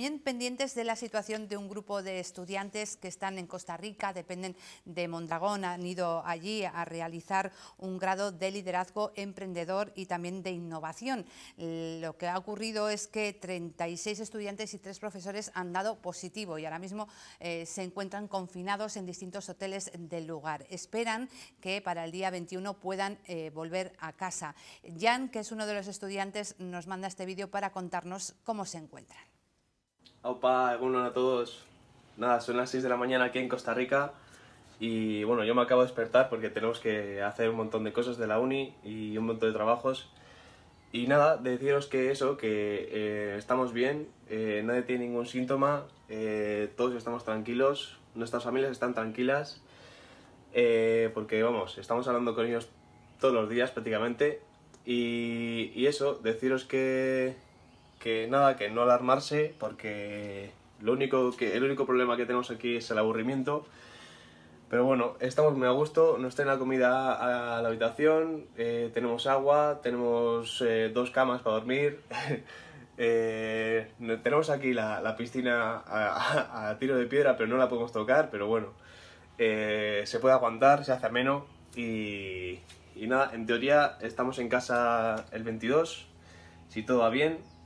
También pendientes de la situación de un grupo de estudiantes que están en Costa Rica, dependen de Mondragón, han ido allí a realizar un grado de liderazgo emprendedor y también de innovación. Lo que ha ocurrido es que 36 estudiantes y 3 profesores han dado positivo y ahora mismo eh, se encuentran confinados en distintos hoteles del lugar. Esperan que para el día 21 puedan eh, volver a casa. Jan, que es uno de los estudiantes, nos manda este vídeo para contarnos cómo se encuentran. Opa, bueno a todos. Nada, son las 6 de la mañana aquí en Costa Rica y bueno, yo me acabo de despertar porque tenemos que hacer un montón de cosas de la uni y un montón de trabajos. Y nada, deciros que eso, que eh, estamos bien, eh, nadie tiene ningún síntoma, eh, todos estamos tranquilos, nuestras familias están tranquilas, porque vamos, estamos hablando con ellos todos los días prácticamente. y eso, deciros que, que nada, que no alarmarse porque lo único que, el único problema que tenemos aquí es el aburrimiento. Pero bueno, estamos muy a gusto, nos traen la comida a la habitación, eh, tenemos agua, tenemos eh, dos camas para dormir, eh, tenemos aquí la, piscina a, tiro de piedra, pero no la podemos tocar, pero bueno, se puede aguantar, se hace ameno y, y nada, en teoría estamos en casa el 22, si todo va bien,